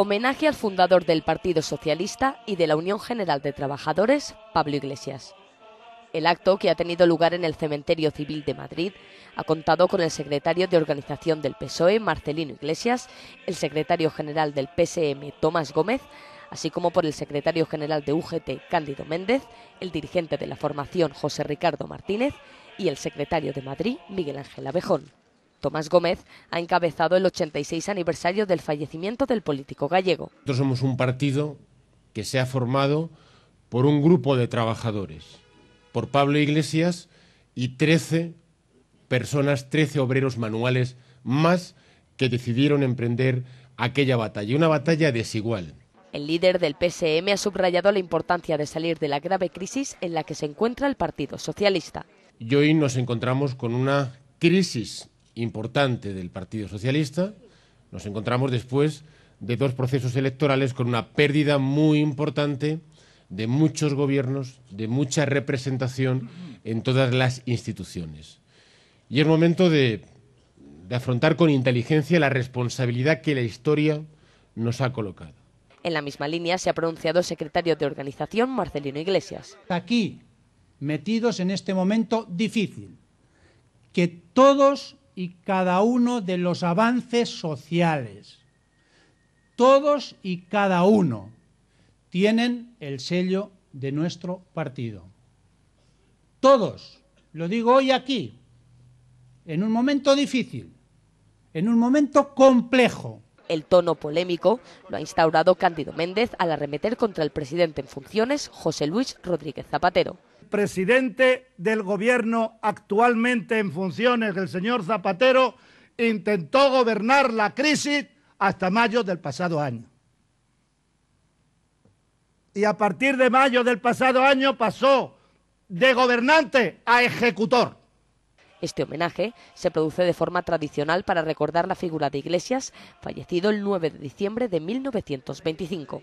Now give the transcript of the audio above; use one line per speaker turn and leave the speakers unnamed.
Homenaje al fundador del Partido Socialista y de la Unión General de Trabajadores, Pablo Iglesias. El acto, que ha tenido lugar en el Cementerio Civil de Madrid, ha contado con el secretario de Organización del PSOE, Marcelino Iglesias, el secretario general del PSM, Tomás Gómez, así como por el secretario general de UGT, Cándido Méndez, el dirigente de la formación, José Ricardo Martínez, y el secretario de Madrid, Miguel Ángel Abejón. Tomás Gómez ha encabezado el 86 aniversario del fallecimiento del político gallego.
Nosotros somos un partido que se ha formado por un grupo de trabajadores, por Pablo Iglesias y 13 personas, 13 obreros manuales más que decidieron emprender aquella batalla, una batalla desigual.
El líder del PSM ha subrayado la importancia de salir de la grave crisis en la que se encuentra el Partido Socialista.
Y hoy nos encontramos con una crisis importante del Partido Socialista, nos encontramos después de dos procesos electorales con una pérdida muy importante de muchos gobiernos, de mucha representación en todas las instituciones. Y es momento de, de afrontar con inteligencia la responsabilidad que la historia nos ha colocado.
En la misma línea se ha pronunciado el secretario de organización Marcelino Iglesias.
Aquí, metidos en este momento difícil, que todos y cada uno de los avances sociales. Todos y cada uno tienen el sello de nuestro partido. Todos, lo digo hoy aquí, en un momento difícil,
en un momento complejo, el tono polémico lo ha instaurado Cándido Méndez al arremeter contra el presidente en funciones, José Luis Rodríguez Zapatero.
Presidente del gobierno actualmente en funciones, el señor Zapatero, intentó gobernar la crisis hasta mayo del pasado año.
Y a partir de mayo del pasado año pasó de gobernante a ejecutor. Este homenaje se produce de forma tradicional para recordar la figura de Iglesias, fallecido el 9 de diciembre de 1925.